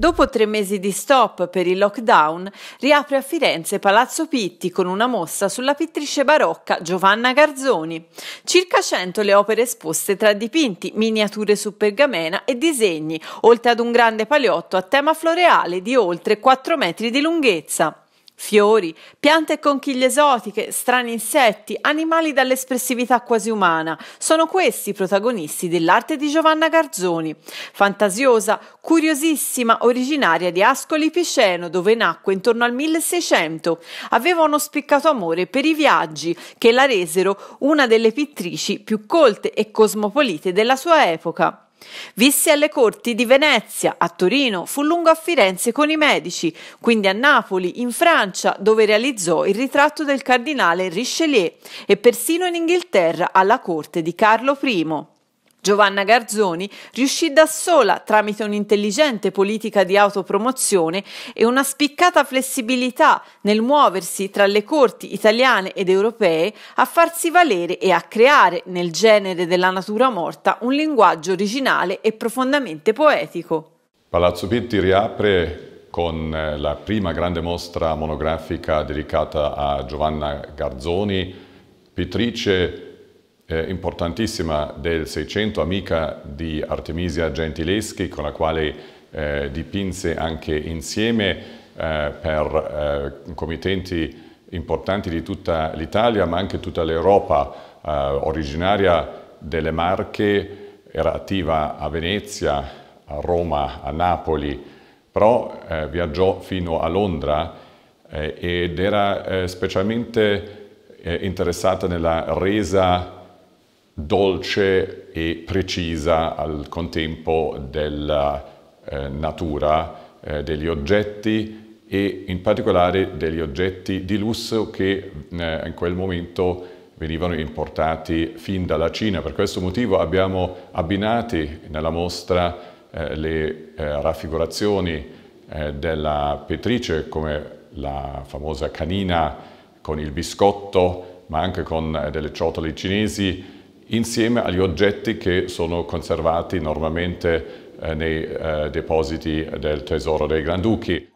Dopo tre mesi di stop per il lockdown, riapre a Firenze Palazzo Pitti con una mossa sulla pittrice barocca Giovanna Garzoni. Circa 100 le opere esposte tra dipinti, miniature su pergamena e disegni, oltre ad un grande paliotto a tema floreale di oltre 4 metri di lunghezza fiori, piante e conchiglie esotiche, strani insetti, animali dall'espressività quasi umana. Sono questi i protagonisti dell'arte di Giovanna Garzoni, fantasiosa, curiosissima, originaria di Ascoli Piceno, dove nacque intorno al 1600. Aveva uno spiccato amore per i viaggi che la resero una delle pittrici più colte e cosmopolite della sua epoca. Visse alle corti di Venezia, a Torino, fu lungo a Firenze con i Medici, quindi a Napoli, in Francia, dove realizzò il ritratto del cardinale Richelieu e persino in Inghilterra alla corte di Carlo I. Giovanna Garzoni riuscì da sola, tramite un'intelligente politica di autopromozione e una spiccata flessibilità nel muoversi tra le corti italiane ed europee, a farsi valere e a creare, nel genere della natura morta, un linguaggio originale e profondamente poetico. Palazzo Pitti riapre con eh, la prima grande mostra monografica dedicata a Giovanna Garzoni, pittrice eh, importantissima del Seicento, amica di Artemisia Gentileschi, con la quale eh, dipinse anche insieme eh, per eh, committenti importanti di tutta l'Italia, ma anche tutta l'Europa, eh, originaria delle Marche, era attiva a Venezia, a Roma, a Napoli, però eh, viaggiò fino a Londra eh, ed era eh, specialmente interessata nella resa dolce e precisa al contempo della eh, natura eh, degli oggetti e in particolare degli oggetti di lusso che eh, in quel momento venivano importati fin dalla Cina. Per questo motivo abbiamo abbinati nella mostra eh, le eh, raffigurazioni eh, della Petrice come la famosa canina con il biscotto ma anche con delle ciotole cinesi insieme agli oggetti che sono conservati normalmente eh, nei eh, depositi del tesoro dei Granduchi.